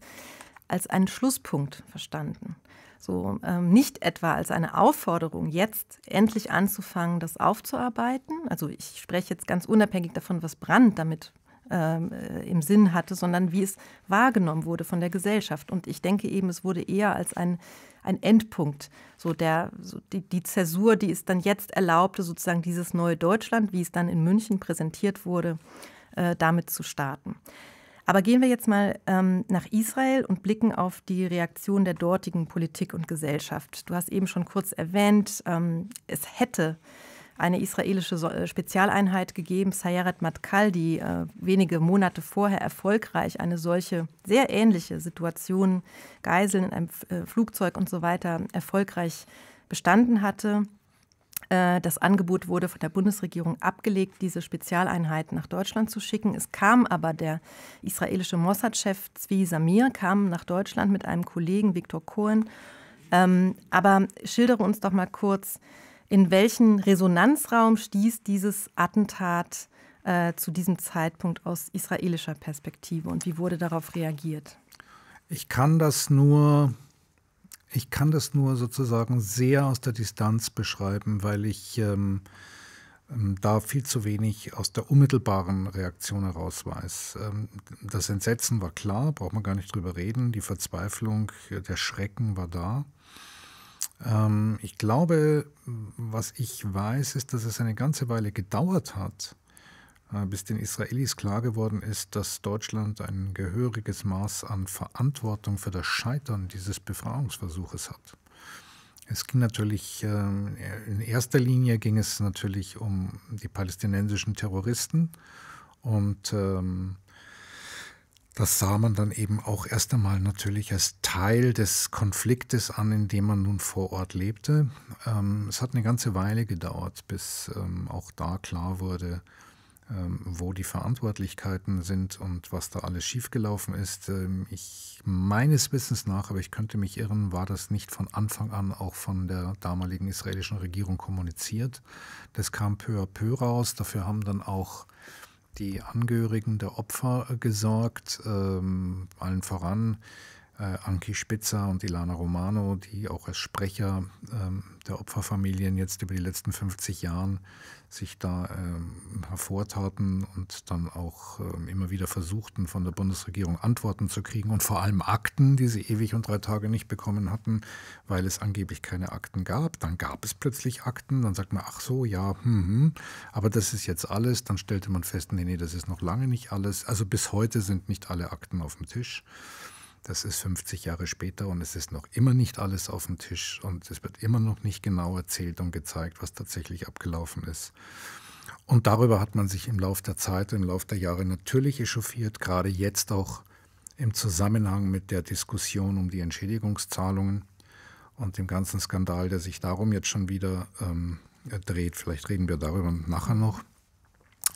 als einen Schlusspunkt verstanden. So ähm, nicht etwa als eine Aufforderung, jetzt endlich anzufangen, das aufzuarbeiten. Also ich spreche jetzt ganz unabhängig davon, was Brand damit ähm, äh, im Sinn hatte, sondern wie es wahrgenommen wurde von der Gesellschaft. Und ich denke eben, es wurde eher als ein, ein Endpunkt, so der, so die, die Zäsur, die es dann jetzt erlaubte, sozusagen dieses neue Deutschland, wie es dann in München präsentiert wurde, äh, damit zu starten. Aber gehen wir jetzt mal ähm, nach Israel und blicken auf die Reaktion der dortigen Politik und Gesellschaft. Du hast eben schon kurz erwähnt, ähm, es hätte eine israelische äh, Spezialeinheit gegeben, Sayaret Matkal, die äh, wenige Monate vorher erfolgreich eine solche sehr ähnliche Situation, Geiseln in einem äh, Flugzeug und so weiter, erfolgreich bestanden hatte. Äh, das Angebot wurde von der Bundesregierung abgelegt, diese Spezialeinheiten nach Deutschland zu schicken. Es kam aber der israelische Mossad-Chef Zvi Samir kam nach Deutschland mit einem Kollegen Viktor Cohen. Ähm, aber schildere uns doch mal kurz, in welchen Resonanzraum stieß dieses Attentat äh, zu diesem Zeitpunkt aus israelischer Perspektive und wie wurde darauf reagiert? Ich kann das nur ich kann das nur sozusagen sehr aus der Distanz beschreiben, weil ich ähm, ähm da viel zu wenig aus der unmittelbaren Reaktion heraus weiß. Ähm, das Entsetzen war klar, braucht man gar nicht drüber reden. Die Verzweiflung, äh, der Schrecken war da. Ähm, ich glaube, was ich weiß, ist, dass es eine ganze Weile gedauert hat, äh, bis den Israelis klar geworden ist, dass Deutschland ein gehöriges Maß an Verantwortung für das Scheitern dieses Befreiungsversuches hat. Es ging natürlich, ähm, in erster Linie ging es natürlich um die palästinensischen Terroristen und ähm, das sah man dann eben auch erst einmal natürlich als Teil des Konfliktes an, in dem man nun vor Ort lebte. Ähm, es hat eine ganze Weile gedauert, bis auch da klar wurde, ähm, wo die Verantwortlichkeiten sind und was da alles schiefgelaufen ist. Ähm, ich meines Wissens nach, aber ich könnte mich irren, war das nicht von Anfang an auch von der damaligen israelischen Regierung kommuniziert. Das kam peu à peu raus. Dafür haben dann auch die Angehörigen der Opfer äh, gesorgt, ähm, allen voran äh, Anki Spitzer und Ilana Romano, die auch als Sprecher ähm, der Opferfamilien jetzt über die letzten 50 Jahren sich da ähm, hervortaten und dann auch ähm, immer wieder versuchten, von der Bundesregierung Antworten zu kriegen und vor allem Akten, die sie ewig und drei Tage nicht bekommen hatten, weil es angeblich keine Akten gab. Dann gab es plötzlich Akten, dann sagt man, ach so, ja, hm, hm, aber das ist jetzt alles. Dann stellte man fest, nee, nee, das ist noch lange nicht alles. Also bis heute sind nicht alle Akten auf dem Tisch. Das ist 50 Jahre später und es ist noch immer nicht alles auf dem Tisch und es wird immer noch nicht genau erzählt und gezeigt, was tatsächlich abgelaufen ist. Und darüber hat man sich im Laufe der Zeit, im Laufe der Jahre natürlich echauffiert, gerade jetzt auch im Zusammenhang mit der Diskussion um die Entschädigungszahlungen und dem ganzen Skandal, der sich darum jetzt schon wieder ähm, dreht. Vielleicht reden wir darüber nachher noch.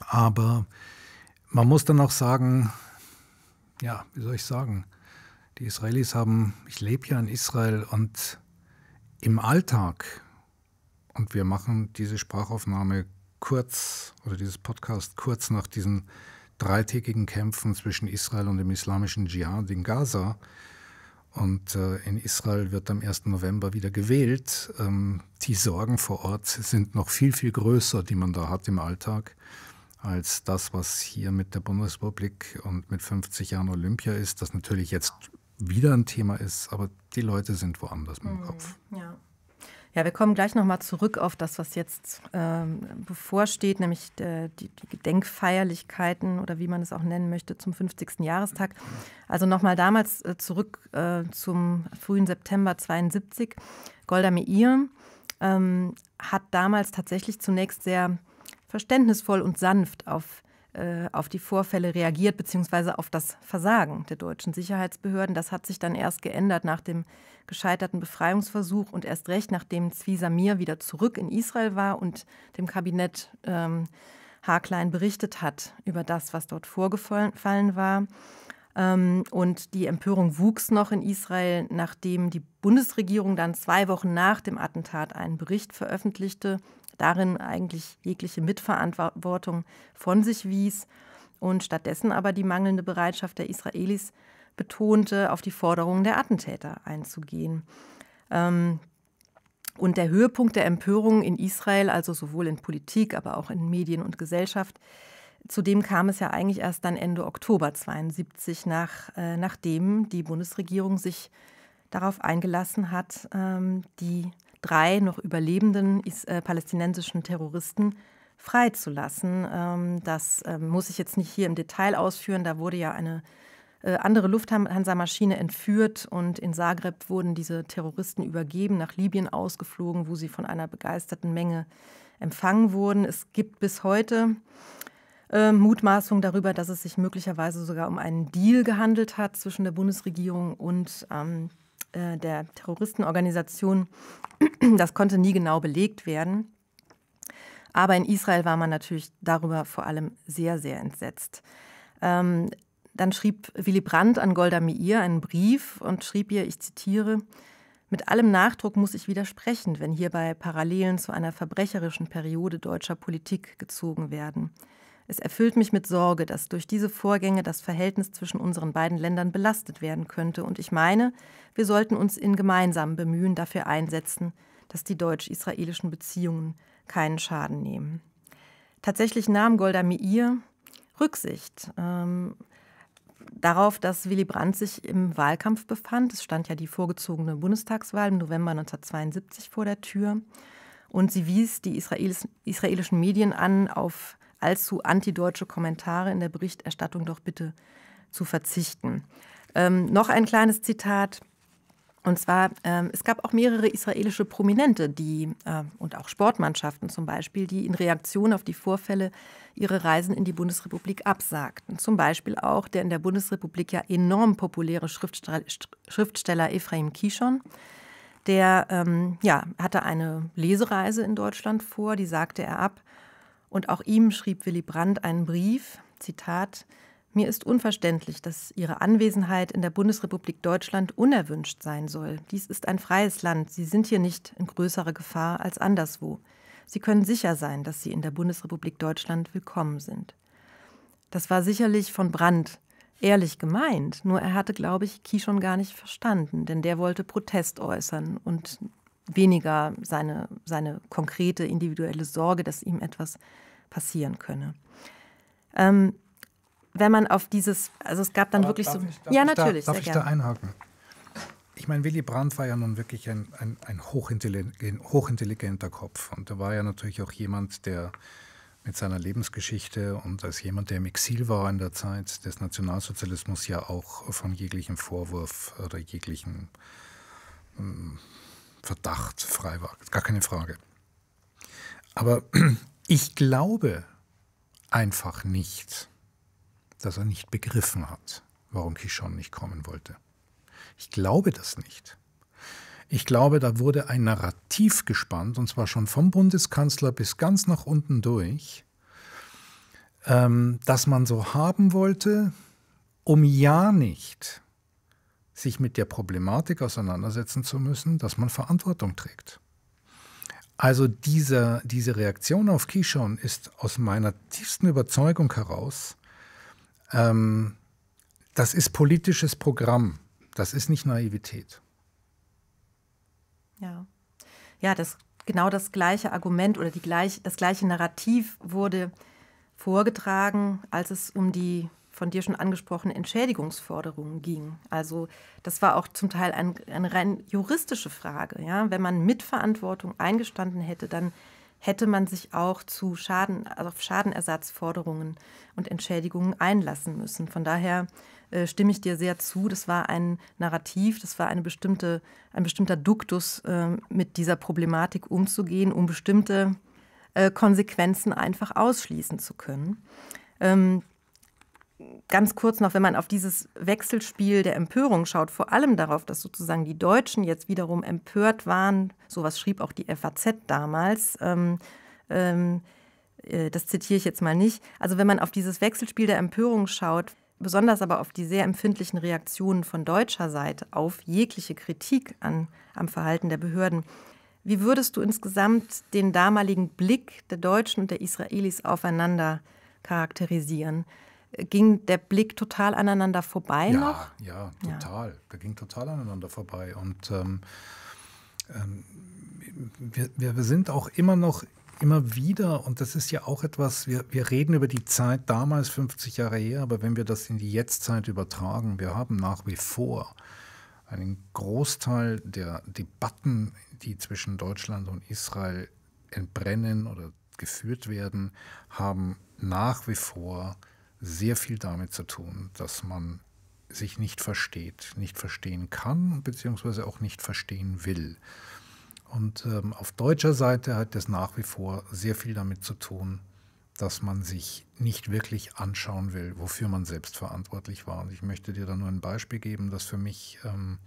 Aber man muss dann auch sagen, ja, wie soll ich sagen, die Israelis haben, ich lebe ja in Israel und im Alltag, und wir machen diese Sprachaufnahme kurz oder dieses Podcast kurz nach diesen dreitägigen Kämpfen zwischen Israel und dem islamischen Dschihad in Gaza. Und äh, in Israel wird am 1. November wieder gewählt. Ähm, die Sorgen vor Ort sind noch viel, viel größer, die man da hat im Alltag, als das, was hier mit der Bundesrepublik und mit 50 Jahren Olympia ist, das natürlich jetzt wieder ein Thema ist, aber die Leute sind woanders mit dem mhm, Kopf. Ja. Ja, wir kommen gleich nochmal zurück auf das, was jetzt ähm, bevorsteht, nämlich äh, die, die, Gedenkfeierlichkeiten oder wie man es auch nennen möchte zum 50. Jahrestag. Also nochmal damals äh, zurück äh, zum frühen September 72. Golda Meir ähm, hat damals tatsächlich zunächst sehr verständnisvoll und sanft auf die äh, auf die Vorfälle reagiert, beziehungsweise auf das Versagen der deutschen Sicherheitsbehörden. Das hat sich dann erst geändert nach dem gescheiterten Befreiungsversuch und erst recht, nachdem Zvi Samir wieder zurück in Israel war und dem Kabinett ähm, Haarklein berichtet hat über das, was dort vorgefallen war. Ähm, und die Empörung wuchs noch in Israel, nachdem die Bundesregierung dann zwei Wochen nach dem Attentat einen Bericht veröffentlichte, darin eigentlich jegliche Mitverantwortung von sich wies und stattdessen aber die mangelnde Bereitschaft der Israelis betonte, auf die Forderungen der Attentäter einzugehen. Ähm, und der Höhepunkt der Empörung in Israel, also sowohl in Politik, aber auch in Medien und Gesellschaft, Zudem kam es ja eigentlich erst dann Ende Oktober 72, nach, äh, nachdem die Bundesregierung sich darauf eingelassen hat, ähm, die drei noch überlebenden äh, palästinensischen Terroristen freizulassen. Ähm, das äh, muss ich jetzt nicht hier im Detail ausführen. Da wurde ja eine äh, andere Lufthansa-Maschine entführt und in Zagreb wurden diese Terroristen übergeben, nach Libyen ausgeflogen, wo sie von einer begeisterten Menge empfangen wurden. Es gibt bis heute äh, Mutmaßungen darüber, dass es sich möglicherweise sogar um einen Deal gehandelt hat zwischen der Bundesregierung und ähm, äh, der Terroristenorganisation. Das konnte nie genau belegt werden. Aber in Israel war man natürlich darüber vor allem sehr, sehr entsetzt. Ähm, dann schrieb Willy Brandt an Golda Meir einen Brief und schrieb ihr, ich zitiere, mit allem Nachdruck muss ich widersprechen, wenn hierbei Parallelen zu einer verbrecherischen Periode deutscher Politik gezogen werden. Es erfüllt mich mit Sorge, dass durch diese Vorgänge das Verhältnis zwischen unseren beiden Ländern belastet werden könnte. Und ich meine, wir sollten uns in gemeinsamen Bemühen dafür einsetzen, dass die deutsch-israelischen Beziehungen keinen Schaden nehmen. Tatsächlich nahm Golda Meir Rücksicht ähm, darauf, dass Willy Brandt sich im Wahlkampf befand. Es stand ja die vorgezogene Bundestagswahl im November 1972 vor der Tür. Und sie wies die israelischen Medien an, auf allzu antideutsche Kommentare in der Berichterstattung doch bitte zu verzichten. Ähm, noch ein kleines Zitat. Und zwar, ähm, es gab auch mehrere israelische Prominente, die äh, und auch Sportmannschaften zum Beispiel, die in Reaktion auf die Vorfälle ihre Reisen in die Bundesrepublik absagten. Zum Beispiel auch der in der Bundesrepublik ja enorm populäre Schriftsteller, Schriftsteller Ephraim Kishon. Der ähm, ja, hatte eine Lesereise in Deutschland vor, die sagte er ab. Und auch ihm schrieb Willy Brandt einen Brief, Zitat, mir ist unverständlich, dass Ihre Anwesenheit in der Bundesrepublik Deutschland unerwünscht sein soll. Dies ist ein freies Land. Sie sind hier nicht in größerer Gefahr als anderswo. Sie können sicher sein, dass Sie in der Bundesrepublik Deutschland willkommen sind. Das war sicherlich von Brandt ehrlich gemeint, nur er hatte, glaube ich, Kishon gar nicht verstanden, denn der wollte Protest äußern und weniger seine, seine konkrete individuelle Sorge, dass ihm etwas passieren könne. Ähm, wenn man auf dieses, also es gab dann Aber wirklich darf so. Ich, darf ja, ich natürlich. Da, darf ich da einhaken? Ich meine, Willy Brandt war ja nun wirklich ein, ein, ein hochintelligent, hochintelligenter Kopf. Und da war ja natürlich auch jemand, der mit seiner Lebensgeschichte und als jemand, der im Exil war in der Zeit des Nationalsozialismus, ja auch von jeglichem Vorwurf oder jeglichen hm, Verdacht frei war. Gar keine Frage. Aber ich glaube einfach nicht, dass er nicht begriffen hat, warum Kishon nicht kommen wollte. Ich glaube das nicht. Ich glaube, da wurde ein Narrativ gespannt, und zwar schon vom Bundeskanzler bis ganz nach unten durch, ähm, das man so haben wollte, um ja nicht sich mit der Problematik auseinandersetzen zu müssen, dass man Verantwortung trägt. Also diese, diese Reaktion auf Kishon ist aus meiner tiefsten Überzeugung heraus, ähm, das ist politisches Programm, das ist nicht Naivität. Ja, ja das, genau das gleiche Argument oder die gleich, das gleiche Narrativ wurde vorgetragen, als es um die von dir schon angesprochenen Entschädigungsforderungen ging. Also das war auch zum Teil ein, eine rein juristische Frage. Ja? Wenn man Mitverantwortung eingestanden hätte, dann hätte man sich auch zu Schaden, also auf Schadenersatzforderungen und Entschädigungen einlassen müssen. Von daher äh, stimme ich dir sehr zu. Das war ein Narrativ, das war eine bestimmte, ein bestimmter Duktus, äh, mit dieser Problematik umzugehen, um bestimmte äh, Konsequenzen einfach ausschließen zu können. Ähm, ganz kurz noch, wenn man auf dieses Wechselspiel der Empörung schaut, vor allem darauf, dass sozusagen die Deutschen jetzt wiederum empört waren, sowas schrieb auch die FAZ damals, ähm, ähm, äh, das zitiere ich jetzt mal nicht. Also wenn man auf dieses Wechselspiel der Empörung schaut, besonders aber auf die sehr empfindlichen Reaktionen von deutscher Seite auf jegliche Kritik an, am Verhalten der Behörden, wie würdest du insgesamt den damaligen Blick der Deutschen und der Israelis aufeinander charakterisieren? ging der Blick total aneinander vorbei ja, noch? Ja, total. Ja. Der ging total aneinander vorbei. Und ähm, ähm, wir, wir sind auch immer noch immer wieder, und das ist ja auch etwas, wir, wir reden über die Zeit damals 50 Jahre her, aber wenn wir das in die Jetztzeit übertragen, wir haben nach wie vor einen Großteil der Debatten, die zwischen Deutschland und Israel entbrennen oder geführt werden, haben nach wie vor sehr viel damit zu tun, dass man sich nicht versteht, nicht verstehen kann, beziehungsweise auch nicht verstehen will. Und ähm, auf deutscher Seite hat das nach wie vor sehr viel damit zu tun, dass man sich nicht wirklich anschauen will, wofür man selbst verantwortlich war. Und ich möchte dir da nur ein Beispiel geben, das für mich, ähm,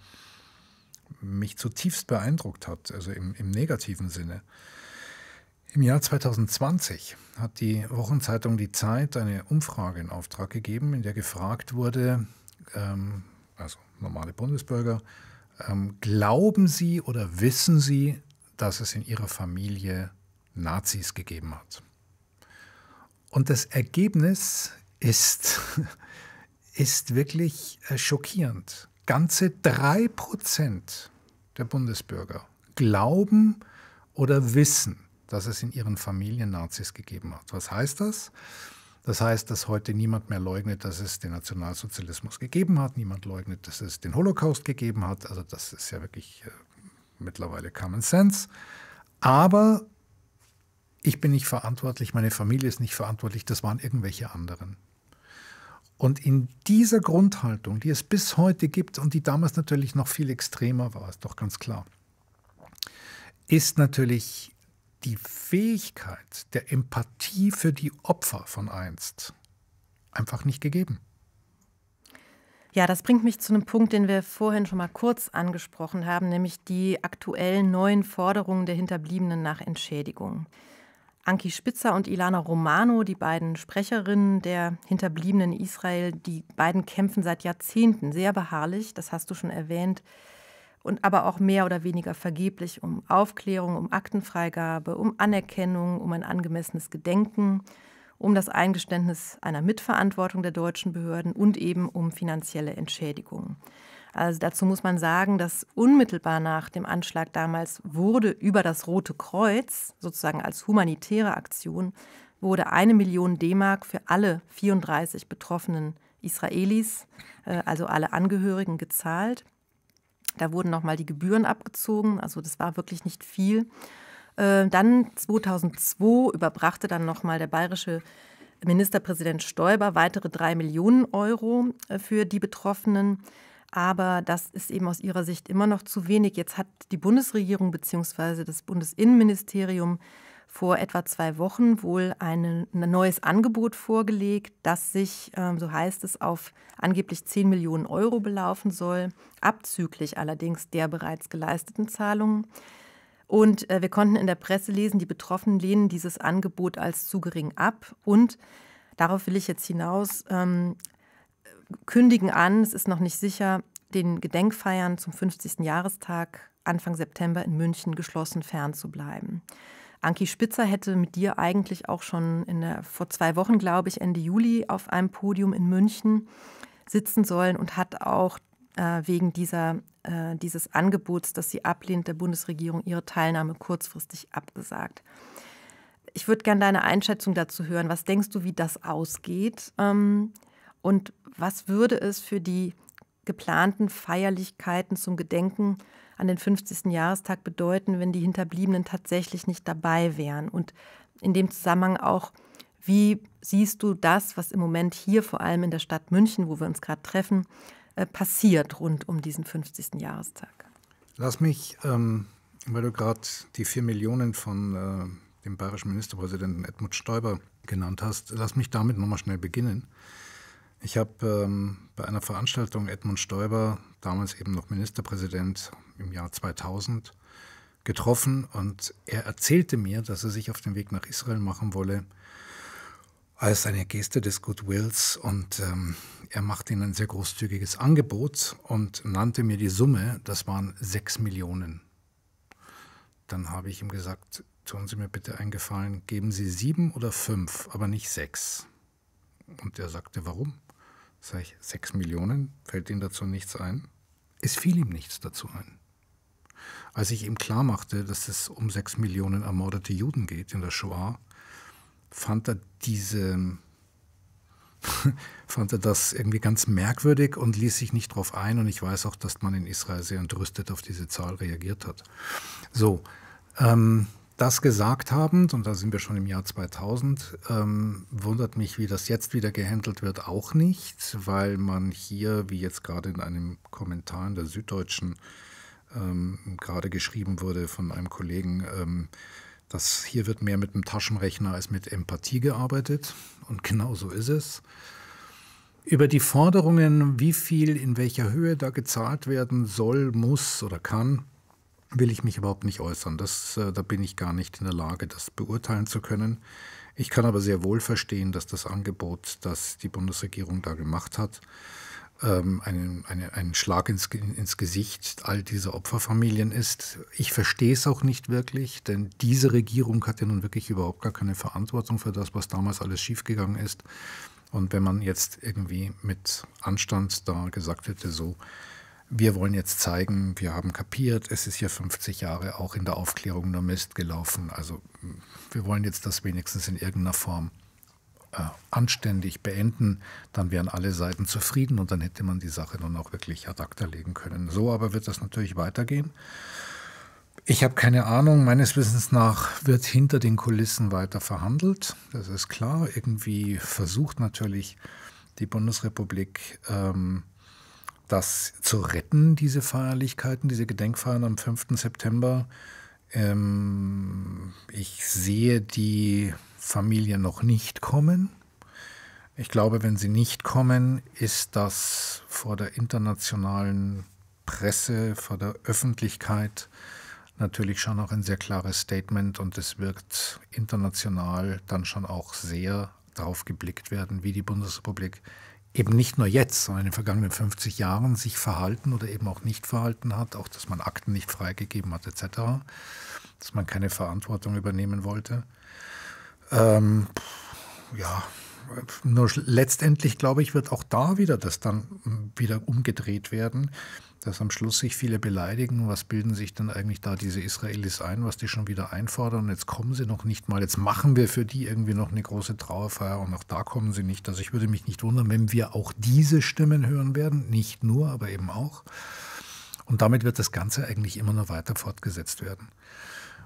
mich zutiefst beeindruckt hat, also im, im negativen Sinne. Im Jahr 2020 hat die Wochenzeitung Die Zeit eine Umfrage in Auftrag gegeben, in der gefragt wurde, ähm, also normale Bundesbürger, ähm, glauben Sie oder wissen Sie, dass es in Ihrer Familie Nazis gegeben hat? Und das Ergebnis ist, ist wirklich äh, schockierend. Ganze drei Prozent der Bundesbürger glauben oder wissen, dass es in ihren Familien Nazis gegeben hat. Was heißt das? Das heißt, dass heute niemand mehr leugnet, dass es den Nationalsozialismus gegeben hat, niemand leugnet, dass es den Holocaust gegeben hat. Also das ist ja wirklich äh, mittlerweile Common Sense. Aber ich bin nicht verantwortlich, meine Familie ist nicht verantwortlich, das waren irgendwelche anderen. Und in dieser Grundhaltung, die es bis heute gibt und die damals natürlich noch viel extremer war, ist doch ganz klar, ist natürlich die Fähigkeit der Empathie für die Opfer von einst einfach nicht gegeben. Ja, das bringt mich zu einem Punkt, den wir vorhin schon mal kurz angesprochen haben, nämlich die aktuellen neuen Forderungen der Hinterbliebenen nach Entschädigung. Anki Spitzer und Ilana Romano, die beiden Sprecherinnen der Hinterbliebenen Israel, die beiden kämpfen seit Jahrzehnten sehr beharrlich, das hast du schon erwähnt, und aber auch mehr oder weniger vergeblich um Aufklärung, um Aktenfreigabe, um Anerkennung, um ein angemessenes Gedenken, um das Eingeständnis einer Mitverantwortung der deutschen Behörden und eben um finanzielle Entschädigungen. Also dazu muss man sagen, dass unmittelbar nach dem Anschlag damals wurde über das Rote Kreuz, sozusagen als humanitäre Aktion, wurde eine Million D-Mark für alle 34 betroffenen Israelis, äh, also alle Angehörigen, gezahlt. Da wurden nochmal die Gebühren abgezogen, also das war wirklich nicht viel. Äh, dann 2002 überbrachte dann nochmal der bayerische Ministerpräsident Stoiber weitere drei Millionen Euro äh, für die Betroffenen. Aber das ist eben aus ihrer Sicht immer noch zu wenig. Jetzt hat die Bundesregierung bzw. das Bundesinnenministerium vor etwa zwei Wochen wohl ein, neues Angebot vorgelegt, das sich, ähm, so heißt es, auf angeblich 10 Millionen Euro belaufen soll, abzüglich allerdings der bereits geleisteten Zahlungen. Und äh, wir konnten in der Presse lesen, die Betroffenen lehnen dieses Angebot als zu gering ab. Und darauf will ich jetzt hinaus, ähm, kündigen an, es ist noch nicht sicher, den Gedenkfeiern zum 50. Jahrestag Anfang September in München geschlossen fernzubleiben. Anki Spitzer hätte mit dir eigentlich auch schon der, vor zwei Wochen, glaube ich, Ende Juli auf einem Podium in München sitzen sollen und hat auch äh, wegen dieser, äh, dieses Angebots, das sie ablehnt, der Bundesregierung ihre Teilnahme kurzfristig abgesagt. Ich würde gerne deine Einschätzung dazu hören. Was denkst du, wie das ausgeht? Ähm, und was würde es für die geplanten Feierlichkeiten zum Gedenken an den 50. Jahrestag bedeuten, wenn die Hinterbliebenen tatsächlich nicht dabei wären? Und in dem Zusammenhang auch, wie siehst du das, was im Moment hier, vor allem in der Stadt München, wo wir uns gerade treffen, äh, passiert rund um diesen 50. Jahrestag? Lass mich, ähm, weil du gerade die vier Millionen von äh, dem bayerischen Ministerpräsidenten Edmund Stoiber genannt hast, lass mich damit nochmal schnell beginnen. Ich habe ähm, bei einer Veranstaltung Edmund Stoiber, damals eben noch Ministerpräsident, im Jahr 2000 getroffen und er erzählte mir, dass er sich auf den Weg nach Israel machen wolle als eine Geste des Goodwills und ähm, er machte ihnen ein sehr großzügiges Angebot und nannte mir die Summe, das waren sechs Millionen. Dann habe ich ihm gesagt, tun Sie mir bitte einen Gefallen, geben Sie sieben oder fünf, aber nicht sechs. Und er sagte, warum? Sag ich, sechs Millionen, fällt Ihnen dazu nichts ein? Es fiel ihm nichts dazu ein als ich ihm klarmachte, dass es um sechs Millionen ermordete Juden geht in der Shoah, fand er diese fand er das irgendwie ganz merkwürdig und ließ sich nicht drauf ein. Und ich weiß auch, dass man in Israel sehr entrüstet auf diese Zahl reagiert hat. So, ähm, das gesagt habend, und da sind wir schon im Jahr 2000, ähm, wundert mich, wie das jetzt wieder gehandelt wird, auch nicht, weil man hier, wie jetzt gerade in einem Kommentar in der Süddeutschen, ähm, gerade geschrieben wurde von einem Kollegen, ähm, dass hier wird mehr mit dem Taschenrechner als mit Empathie gearbeitet. Und genau so ist es. Über die Forderungen, wie viel in welcher Höhe da gezahlt werden soll, muss oder kann, will ich mich überhaupt nicht äußern. Das, äh, da bin ich gar nicht in der Lage, das beurteilen zu können. Ich kann aber sehr wohl verstehen, dass das Angebot, das die Bundesregierung da gemacht hat, ähm, einen, einen Schlag ins, ins Gesicht all dieser Opferfamilien ist. Ich verstehe es auch nicht wirklich, denn diese Regierung hat ja nun wirklich überhaupt gar keine Verantwortung für das, was damals alles schiefgegangen ist. Und wenn man jetzt irgendwie mit Anstand da gesagt hätte, so, wir wollen jetzt zeigen, wir haben kapiert, es ist hier 50 Jahre auch in der Aufklärung nur Mist gelaufen. Also wir wollen jetzt das wenigstens in irgendeiner Form äh, anständig beenden, dann wären alle Seiten zufrieden und dann hätte man die Sache dann auch wirklich ad acta legen können. So aber wird das natürlich weitergehen. Ich habe keine Ahnung, meines Wissens nach wird hinter den Kulissen weiter verhandelt, das ist klar. Irgendwie versucht natürlich die Bundesrepublik ähm, das zu retten, diese Feierlichkeiten, diese Gedenkfeiern am 5. September. Ähm, ich sehe die Familien noch nicht kommen. Ich glaube, wenn sie nicht kommen, ist das vor der internationalen Presse, vor der Öffentlichkeit natürlich schon auch ein sehr klares Statement und es wirkt international dann schon auch sehr darauf geblickt werden, wie die Bundesrepublik eben nicht nur jetzt, sondern in den vergangenen 50 Jahren sich verhalten oder eben auch nicht verhalten hat, auch dass man Akten nicht freigegeben hat etc., dass man keine Verantwortung übernehmen wollte. Ähm, ja, nur letztendlich, glaube ich, wird auch da wieder das dann hm, wieder umgedreht werden, dass am Schluss sich viele beleidigen. Was bilden sich denn eigentlich da diese Israelis ein, was die schon wieder einfordern? Jetzt kommen sie noch nicht mal. Jetzt machen wir für die irgendwie noch eine große Trauerfeier und auch da kommen sie nicht. Also ich würde mich nicht wundern, wenn wir auch diese Stimmen hören werden. Nicht nur, aber eben auch. Und damit wird das Ganze eigentlich immer noch weiter fortgesetzt werden.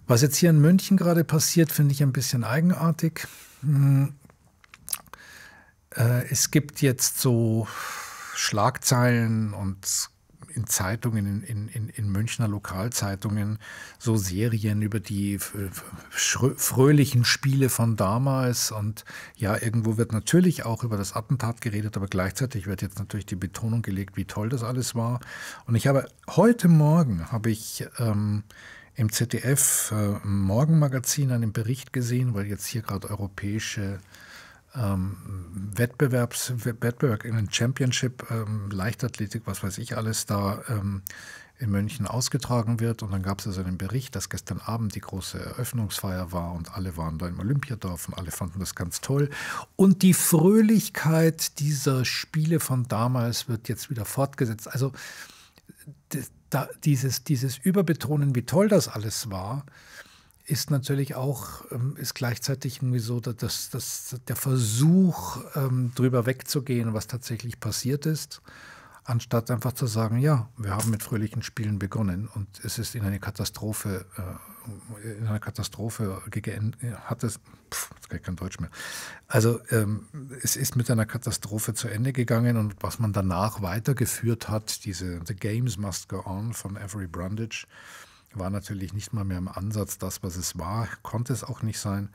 Was jetzt hier in München gerade passiert, finde ich ein bisschen eigenartig. Hm. Äh, es gibt jetzt so Schlagzeilen und in Zeitungen, in, in, in Münchner Lokalzeitungen, so Serien über die fröhlichen Spiele von damals. Und ja, irgendwo wird natürlich auch über das Attentat geredet, aber gleichzeitig wird jetzt natürlich die Betonung gelegt, wie toll das alles war. Und ich habe heute Morgen, habe ich... Ähm, im ZDF äh, Morgenmagazin einen Bericht gesehen, weil jetzt hier gerade europäische ähm, Wettbewerbs, Wettbewerb in den Championship, ähm, Leichtathletik, was weiß ich alles, da ähm, in München ausgetragen wird. Und dann gab es also einen Bericht, dass gestern Abend die große Eröffnungsfeier war und alle waren da im Olympiadorf und alle fanden das ganz toll. Und die Fröhlichkeit dieser Spiele von damals wird jetzt wieder fortgesetzt. Also das, da, dieses, dieses Überbetonen, wie toll das alles war, ist natürlich auch, ähm, ist gleichzeitig irgendwie so dass, dass der Versuch, ähm, drüber wegzugehen, was tatsächlich passiert ist anstatt einfach zu sagen, ja, wir haben mit fröhlichen Spielen begonnen und es ist in eine Katastrophe, äh, in einer Katastrophe geendet, äh, hat es, pff, jetzt kann ich kein Deutsch mehr. Also ähm, es ist mit einer Katastrophe zu Ende gegangen und was man danach weitergeführt hat, diese The Games Must Go On von Avery Brundage, war natürlich nicht mal mehr im Ansatz das, was es war, konnte es auch nicht sein.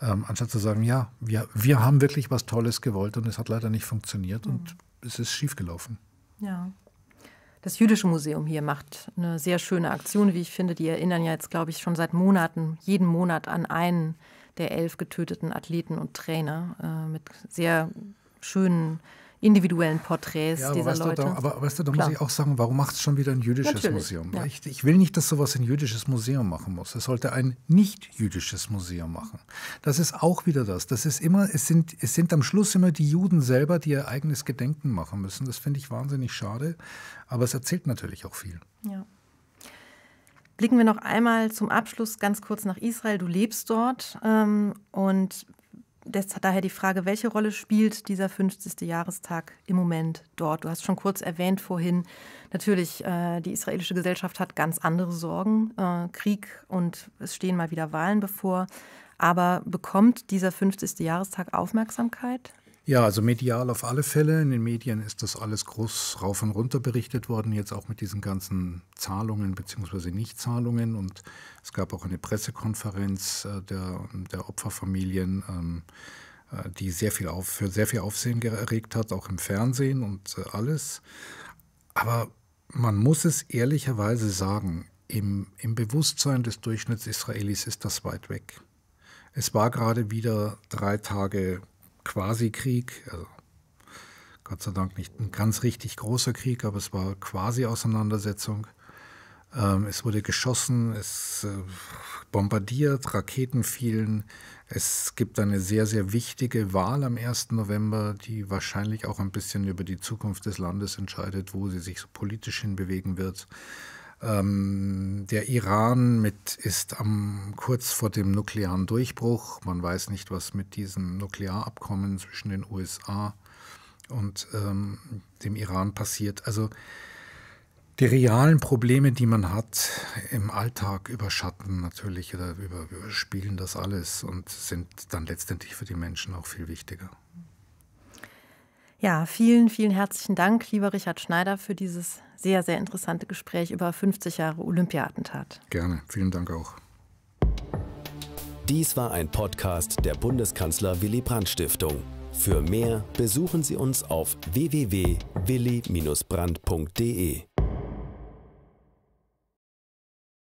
Ähm, anstatt zu sagen, ja, wir, wir haben wirklich was Tolles gewollt und es hat leider nicht funktioniert mhm. und es ist schiefgelaufen. Ja. Das Jüdische Museum hier macht eine sehr schöne Aktion, wie ich finde. Die erinnern ja jetzt, glaube ich, schon seit Monaten, jeden Monat an einen der elf getöteten Athleten und Trainer äh, mit sehr schönen individuellen Porträts ja, dieser weißt Leute. Du, da, aber weißt du, da Klar. muss ich auch sagen, warum macht es schon wieder ein jüdisches Natürlich. Museum? Ja. Ich, ich, will nicht, dass sowas ein jüdisches Museum machen muss. Es sollte ein nicht-jüdisches Museum machen. Das ist auch wieder das. Das ist immer, es sind, es sind am Schluss immer die Juden selber, die ihr eigenes Gedenken machen müssen. Das finde ich wahnsinnig schade. Aber es erzählt natürlich auch viel. Ja. Blicken wir noch einmal zum Abschluss ganz kurz nach Israel. Du lebst dort ähm, und daher die Frage, welche Rolle spielt dieser 50. Jahrestag im Moment dort? Du hast schon kurz erwähnt vorhin, natürlich, äh, die israelische Gesellschaft hat ganz andere Sorgen, äh, Krieg und es stehen mal wieder Wahlen bevor. Aber bekommt dieser 50. Jahrestag Aufmerksamkeit ja, also medial auf alle Fälle. In den Medien ist das alles groß rauf und runter berichtet worden, jetzt auch mit diesen ganzen Zahlungen bzw. Nichtzahlungen. Und es gab auch eine Pressekonferenz äh, der, der Opferfamilien, ähm, äh, die sehr viel auf, für sehr viel Aufsehen erregt hat, auch im Fernsehen und äh, alles. Aber man muss es ehrlicherweise sagen, im, im Bewusstsein des Durchschnitts Israelis ist das weit weg. Es war gerade wieder drei Tage Quasi-Krieg. Also Gott sei Dank nicht ein ganz richtig großer Krieg, aber es war quasi Auseinandersetzung. Ähm, es wurde geschossen, es äh, bombardiert, Raketen fielen. Es gibt eine sehr, sehr wichtige Wahl am 1. November, die wahrscheinlich auch ein bisschen über die Zukunft des Landes entscheidet, wo sie sich politisch hinbewegen wird. Ähm, der Iran mit, ist am, kurz vor dem nuklearen Durchbruch. Man weiß nicht, was mit diesem Nuklearabkommen zwischen den USA und ähm, dem Iran passiert. Also die realen Probleme, die man hat im Alltag, überschatten natürlich oder über, überspielen das alles und sind dann letztendlich für die Menschen auch viel wichtiger. Ja, vielen, vielen herzlichen Dank, lieber Richard Schneider, für dieses sehr, sehr interessante Gespräch über 50 Jahre Olympia-Attentat. Gerne, vielen Dank auch. Dies war ein Podcast der Bundeskanzler Willy Brandt Stiftung. Für mehr besuchen Sie uns auf wwwwilli brandtde